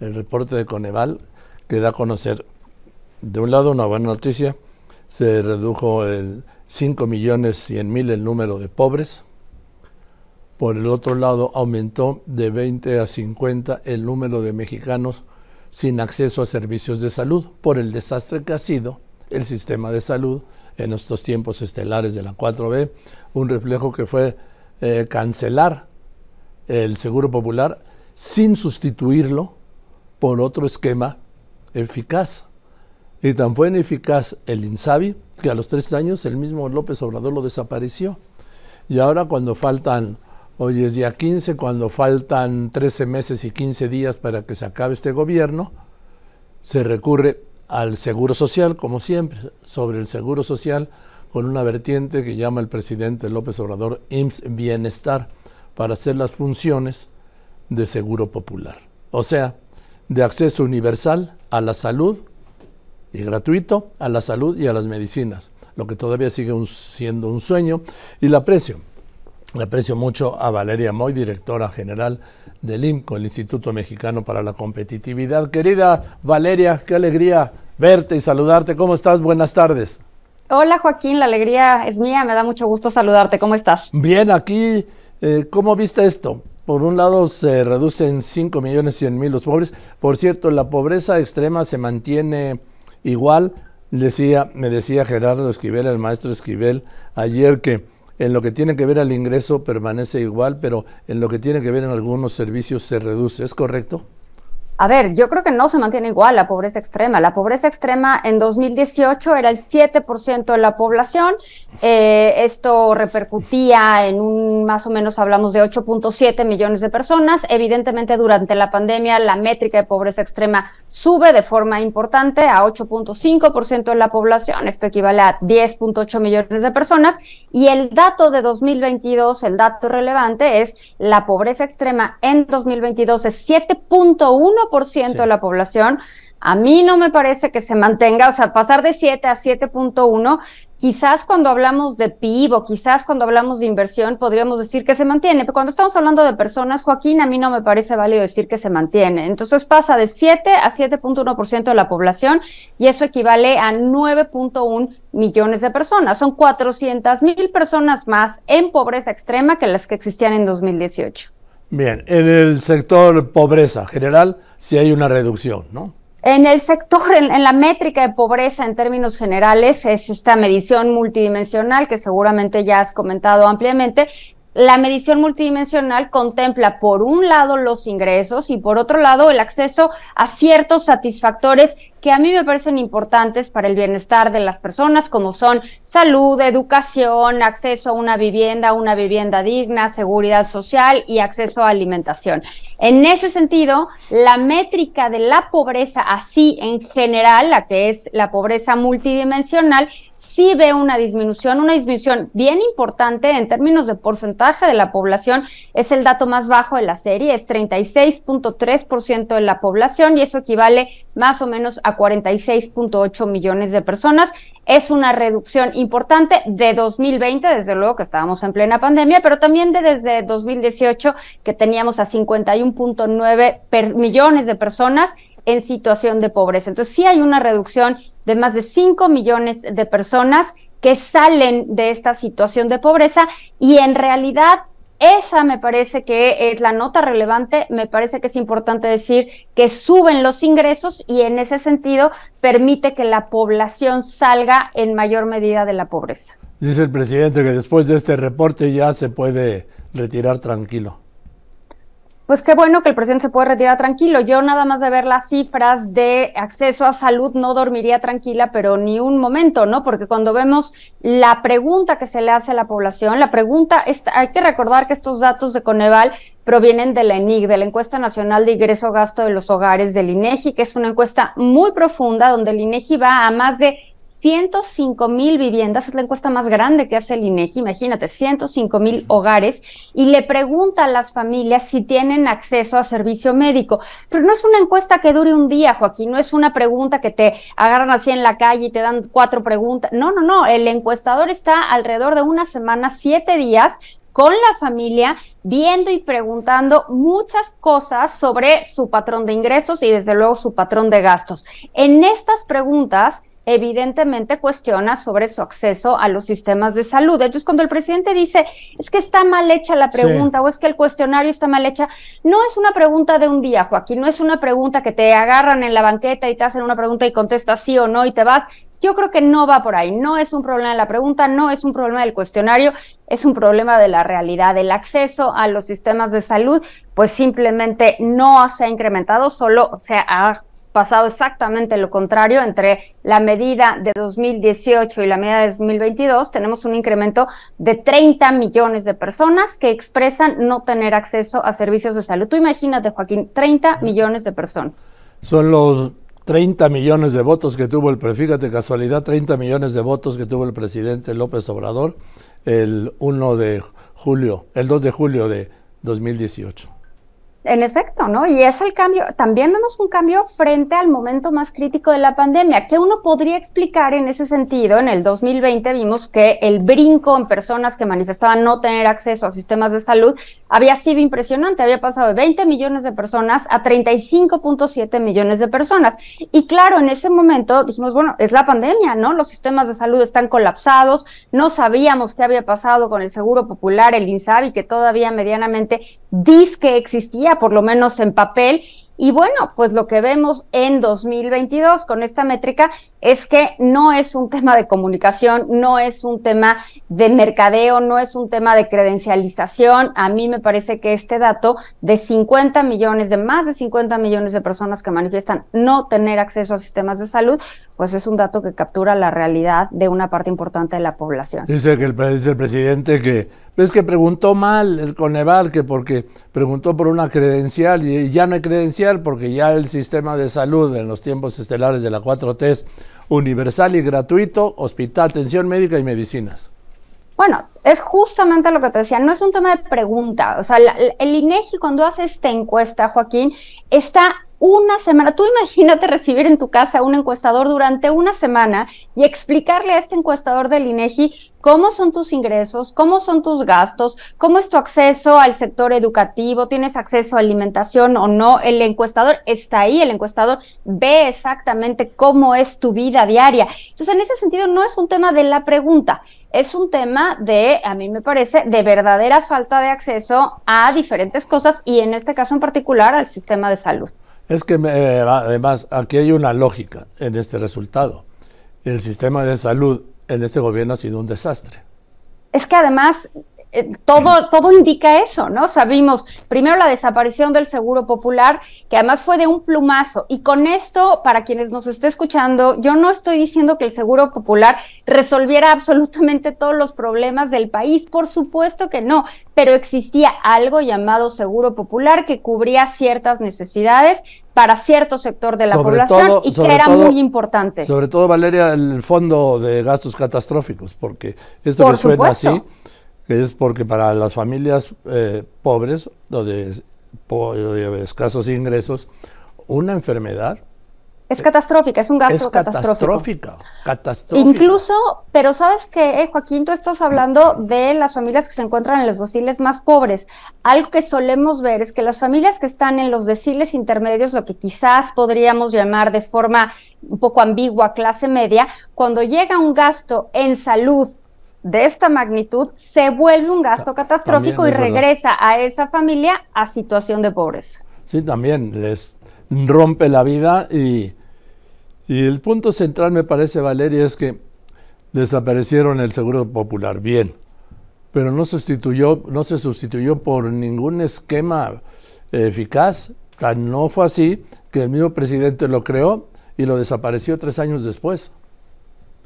el reporte de Coneval, que da a conocer, de un lado, una buena noticia, se redujo el 5 millones 100 mil el número de pobres, por el otro lado, aumentó de 20 a 50 el número de mexicanos sin acceso a servicios de salud por el desastre que ha sido el sistema de salud en estos tiempos estelares de la 4B, un reflejo que fue eh, cancelar el Seguro Popular sin sustituirlo por otro esquema eficaz. Y tan fue ineficaz el INSABI que a los tres años el mismo López Obrador lo desapareció. Y ahora cuando faltan, hoy es día 15, cuando faltan 13 meses y 15 días para que se acabe este gobierno, se recurre al Seguro Social, como siempre, sobre el Seguro Social con una vertiente que llama el presidente López Obrador IMSS Bienestar para hacer las funciones de Seguro Popular. O sea, de acceso universal a la salud y gratuito a la salud y a las medicinas, lo que todavía sigue siendo un sueño y la aprecio. Le aprecio mucho a Valeria Moy, directora general del IMCO, el Instituto Mexicano para la Competitividad. Querida Valeria, qué alegría verte y saludarte. ¿Cómo estás? Buenas tardes. Hola Joaquín, la alegría es mía, me da mucho gusto saludarte. ¿Cómo estás? Bien, aquí, eh, ¿cómo viste esto? Por un lado, se reducen 5 millones cien mil los pobres. Por cierto, la pobreza extrema se mantiene igual. Decía, me decía Gerardo Esquivel, el maestro Esquivel, ayer que en lo que tiene que ver al ingreso permanece igual, pero en lo que tiene que ver en algunos servicios se reduce. ¿Es correcto? A ver, yo creo que no se mantiene igual la pobreza extrema. La pobreza extrema en 2018 era el 7% de la población. Eh, esto repercutía en un, más o menos hablamos de 8.7 millones de personas. Evidentemente, durante la pandemia, la métrica de pobreza extrema sube de forma importante a 8.5% de la población. Esto equivale a 10.8 millones de personas. Y el dato de 2022, el dato relevante es la pobreza extrema en 2022 es 7.1 por ciento de la población, a mí no me parece que se mantenga, o sea, pasar de 7 a 7.1, quizás cuando hablamos de PIB o quizás cuando hablamos de inversión podríamos decir que se mantiene, pero cuando estamos hablando de personas, Joaquín, a mí no me parece válido decir que se mantiene. Entonces pasa de 7 a 7.1% de la población y eso equivale a 9.1 millones de personas. Son 400 mil personas más en pobreza extrema que las que existían en 2018. Bien, en el sector pobreza general si hay una reducción, ¿no? En el sector, en, la métrica de pobreza en términos generales, es esta medición multidimensional que seguramente ya has comentado ampliamente. La medición multidimensional contempla, por un lado, los ingresos y por otro lado, el acceso a ciertos satisfactores que a mí me parecen importantes para el bienestar de las personas, como son salud, educación, acceso a una vivienda, una vivienda digna, seguridad social y acceso a alimentación. En ese sentido, la métrica de la pobreza así en general, la que es la pobreza multidimensional, sí ve una disminución, una disminución bien importante en términos de porcentaje de la población. Es el dato más bajo de la serie, es 36.3% de la población y eso equivale a más o menos a 46.8 millones de personas. Es una reducción importante de 2020, desde luego que estábamos en plena pandemia, pero también de desde 2018 que teníamos a 51.9 millones de personas en situación de pobreza. Entonces sí hay una reducción de más de 5 millones de personas que salen de esta situación de pobreza y en realidad esa me parece que es la nota relevante, me parece que es importante decir que suben los ingresos y en ese sentido permite que la población salga en mayor medida de la pobreza. Dice el presidente que después de este reporte ya se puede retirar tranquilo. Pues qué bueno que el presidente se puede retirar tranquilo. Yo nada más de ver las cifras de acceso a salud no dormiría tranquila, pero ni un momento, ¿no? Porque cuando vemos la pregunta que se le hace a la población, la pregunta es, hay que recordar que estos datos de Coneval provienen de la ENIC, de la Encuesta Nacional de Ingreso Gasto de los Hogares del INEGI, e que es una encuesta muy profunda donde el INEGI e va a más de 105 mil viviendas, es la encuesta más grande que hace el INEGI, imagínate, 105 mil hogares, y le pregunta a las familias si tienen acceso a servicio médico. Pero no es una encuesta que dure un día, Joaquín, no es una pregunta que te agarran así en la calle y te dan cuatro preguntas. No, no, no, el encuestador está alrededor de una semana, siete días, con la familia, viendo y preguntando muchas cosas sobre su patrón de ingresos y desde luego su patrón de gastos. En estas preguntas, evidentemente cuestiona sobre su acceso a los sistemas de salud. Entonces, cuando el presidente dice, es que está mal hecha la pregunta o es que el cuestionario está mal hecha, no es una pregunta de un día, Joaquín, no es una pregunta que te agarran en la banqueta y te hacen una pregunta y contestas sí o no y te vas. Yo creo que no va por ahí, no es un problema de la pregunta, no es un problema del cuestionario, es un problema de la realidad. del acceso a los sistemas de salud, pues simplemente no se ha incrementado, solo se ha pasado exactamente lo contrario, entre la medida de 2018 y la medida de 2022 tenemos un incremento de 30 millones de personas que expresan no tener acceso a servicios de salud. Tú imagínate, Joaquín, 30 millones de personas. Son los 30 millones de votos que tuvo el, fíjate casualidad, 30 millones de votos que tuvo el presidente López Obrador el 1 de julio, el 2 de julio de 2018. En efecto, ¿no? Y es el cambio, también vemos un cambio frente al momento más crítico de la pandemia, que uno podría explicar en ese sentido. En el 2020 vimos que el brinco en personas que manifestaban no tener acceso a sistemas de salud había sido impresionante, había pasado de 20 millones de personas a 35.7 millones de personas. Y claro, en ese momento dijimos, bueno, es la pandemia, ¿no? Los sistemas de salud están colapsados, no sabíamos qué había pasado con el Seguro Popular, el INSABI, que todavía medianamente dice que existía por lo menos en papel. Y bueno, pues lo que vemos en 2022 con esta métrica es que no es un tema de comunicación, no es un tema de mercadeo, no es un tema de credencialización. A mí me parece que este dato de 50 millones, de más de 50 millones de personas que manifiestan no tener acceso a sistemas de salud, pues es un dato que captura la realidad de una parte importante de la población. Dice que el, presidente que es que preguntó mal el Coneval, que porque preguntó por una credencial y ya no hay credencial porque ya el sistema de salud en los tiempos estelares de la 4T universal y gratuito, hospital, atención médica y medicinas. Bueno, es justamente lo que te decía, no es un tema de pregunta. O sea, el INEGI e cuando hace esta encuesta, Joaquín, está una semana. Tú imagínate recibir en tu casa a un encuestador durante una semana y explicarle a este encuestador del INEGI cómo son tus ingresos, cómo son tus gastos, cómo es tu acceso al sector educativo, tienes acceso a alimentación o no. El encuestador está ahí, el encuestador ve exactamente cómo es tu vida diaria. Entonces, en ese sentido, no es un tema de la pregunta, es un tema de, a mí me parece, de verdadera falta de acceso a diferentes cosas y en este caso en particular al sistema de salud. Es que eh, además aquí hay una lógica en este resultado. El sistema de salud en este gobierno ha sido un desastre. Es que además eh, todo, todo indica eso, ¿no? Sabimos primero la desaparición del Seguro Popular, que además fue de un plumazo. Y con esto, para quienes nos esté escuchando, yo no estoy diciendo que el Seguro Popular resolviera absolutamente todos los problemas del país, por supuesto que no, pero existía algo llamado Seguro Popular que cubría ciertas necesidades para cierto sector de la población y que era muy importante. Sobre todo, Valeria, el fondo de gastos catastróficos, porque esto por que así es porque para las familias eh, pobres donde de, escasos ingresos, una enfermedad... Es catastrófica, es un gasto catastrófico. catastrófica, Incluso, pero sabes que, eh, Joaquín, tú estás hablando de las familias que se encuentran en los deciles más pobres. Algo que solemos ver es que las familias que están en los deciles intermedios, lo que quizás podríamos llamar de forma un poco ambigua clase media, cuando llega un gasto en salud de esta magnitud se vuelve un gasto catastrófico y regresa a esa familia a situación de pobreza. Sí, también les rompe la vida y, y el punto central me parece, Valeria, es que desaparecieron el Seguro Popular, bien, pero no, sustituyó, no se sustituyó por ningún esquema eh, eficaz, tan no fue así que el mismo presidente lo creó y lo desapareció tres años después.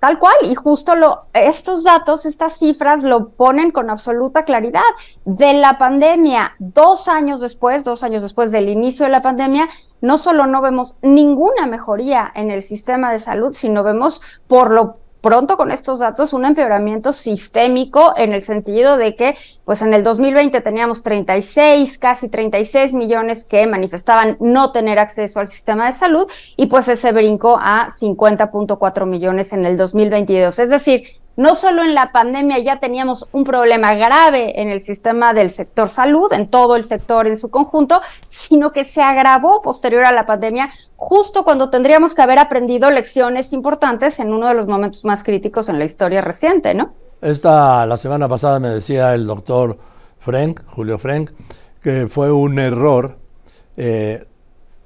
Tal cual, y justo lo, estos datos, estas cifras lo ponen con absoluta claridad. De la pandemia, dos años después, dos años después del inicio de la pandemia, no solo no vemos ninguna mejoría en el sistema de salud, sino vemos por lo pronto con estos datos un empeoramiento sistémico en el sentido de que, pues en el 2020 teníamos 36, casi 36 millones que manifestaban no tener acceso al sistema de salud y pues ese brincó a 50.4 millones en el 2022. Es decir, no solo en la pandemia ya teníamos un problema grave en el sistema del sector salud, en todo el sector en su conjunto, sino que se agravó posterior a la pandemia, justo cuando tendríamos que haber aprendido lecciones importantes en uno de los momentos más críticos en la historia reciente, ¿no? Esta, la semana pasada me decía el doctor Frank, Julio Frank, que fue un error eh,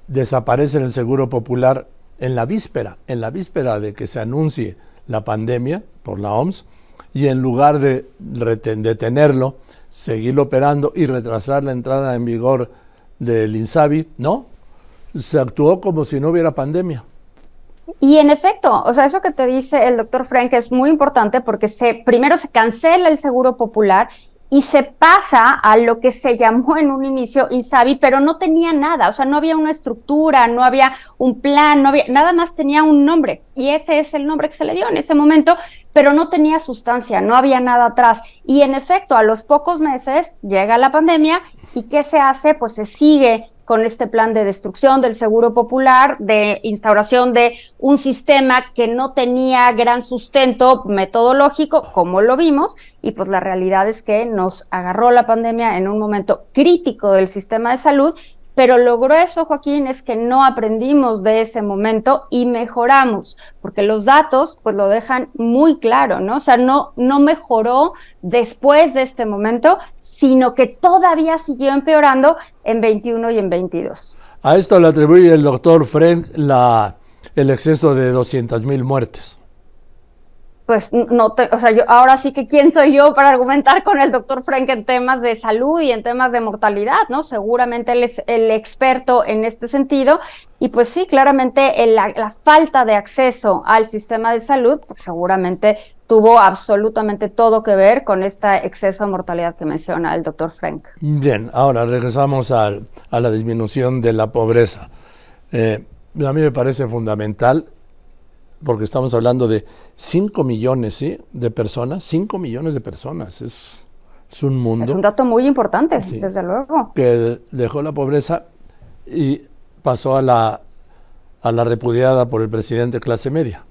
desaparecer el Seguro Popular en la víspera, en la víspera de que se anuncie la pandemia por la OMS y en lugar de detenerlo, seguir operando y retrasar la entrada en vigor del INSABI, no, se actuó como si no hubiera pandemia. Y en efecto, o sea, eso que te dice el doctor Frank es muy importante porque se, primero se cancela el seguro popular y se pasa a lo que se llamó en un inicio Insabi, pero no tenía nada, o sea, no había una estructura, no había un plan, no había, nada más tenía un nombre y ese es el nombre que se le dio en ese momento, pero no tenía sustancia, no había nada atrás. Y en efecto, a los pocos meses llega la pandemia y ¿qué se hace? Pues se sigue con este plan de destrucción del Seguro Popular, de instauración de un sistema que no tenía gran sustento metodológico, como lo vimos, y pues la realidad es que nos agarró la pandemia en un momento crítico del sistema de salud pero lo grueso, Joaquín, es que no aprendimos de ese momento y mejoramos, porque los datos pues lo dejan muy claro, ¿no? O sea, no, no mejoró después de este momento, sino que todavía siguió empeorando en 21 y en 22. A esto le atribuye el doctor Frenk el exceso de 200.000 muertes pues no, o sea, yo ahora sí que quién soy yo para argumentar con el doctor Frank en temas de salud y en temas de mortalidad, ¿no? Seguramente él es el experto en este sentido. Y pues sí, claramente la, falta de acceso al sistema de salud, pues seguramente tuvo absolutamente todo que ver con este exceso de mortalidad que menciona el doctor Frank. Bien, ahora regresamos a la disminución de la pobreza. Eh, a mí me parece fundamental porque estamos hablando de 5 millones de personas, 5 millones de personas, es, un mundo. Es un dato muy importante, desde luego. Que dejó la pobreza y pasó a la, a la repudiada por el presidente clase media.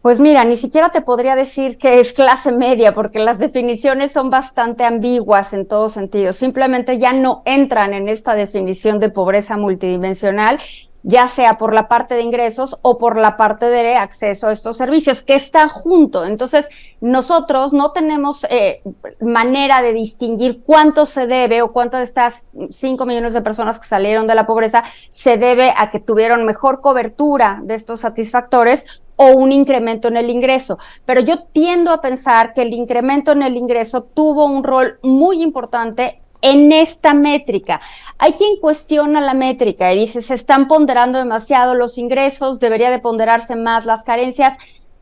Pues mira, ni siquiera te podría decir que es clase media, porque las definiciones son bastante ambiguas en todo sentido. Simplemente ya no entran en esta definición de pobreza multidimensional ya sea por la parte de ingresos o por la parte de acceso a estos servicios, que está junto. Entonces, nosotros no tenemos eh, manera de distinguir cuánto se debe o cuánto de estas 5 millones de personas que salieron de la pobreza se debe a que tuvieron mejor cobertura de estos satisfactores o un incremento en el ingreso. Pero yo tiendo a pensar que el incremento en el ingreso tuvo un rol muy importante en esta métrica. Hay quien cuestiona la métrica y dice, se están ponderando demasiado los ingresos, debería de ponderarse más las carencias.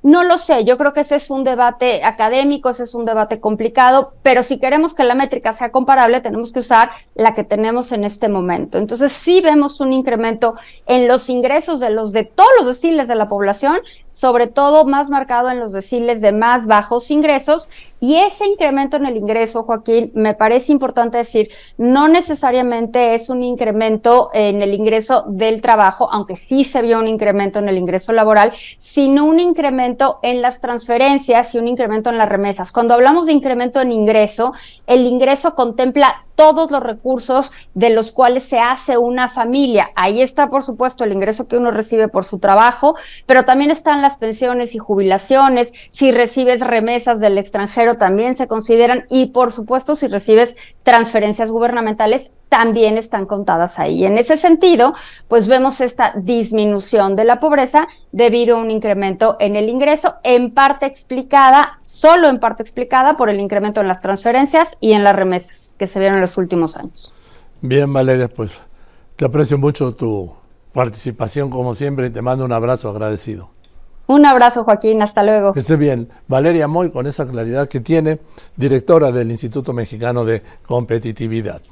No lo sé, yo creo que ese es un debate académico, ese es un debate complicado, pero si queremos que la métrica sea comparable, tenemos que usar la que tenemos en este momento. Entonces, sí vemos un incremento en los ingresos de los de todos los deciles de la población, sobre todo más marcado en los deciles de más bajos ingresos, y ese incremento en el ingreso, Joaquín, me parece importante decir, no necesariamente es un incremento en el ingreso del trabajo, aunque sí se vio un incremento en el ingreso laboral, sino un incremento en las transferencias y un incremento en las remesas. Cuando hablamos de incremento en ingreso, el ingreso contempla todos los recursos de los cuales se hace una familia. Ahí está, por supuesto, el ingreso que uno recibe por su trabajo, pero también están las pensiones y jubilaciones. Si recibes remesas del extranjero, también se consideran. Y, por supuesto, si recibes transferencias gubernamentales, también están contadas ahí. En ese sentido, pues vemos esta disminución de la pobreza debido a un incremento en el ingreso, en parte explicada, solo en parte explicada por el incremento en las transferencias y en las remesas que se vieron en los últimos años. Bien, Valeria, pues te aprecio mucho tu participación como siempre y te mando un abrazo agradecido. Un abrazo, Joaquín. Hasta luego. Que esté bien. Valeria Moy, con esa claridad que tiene, directora del Instituto Mexicano de Competitividad.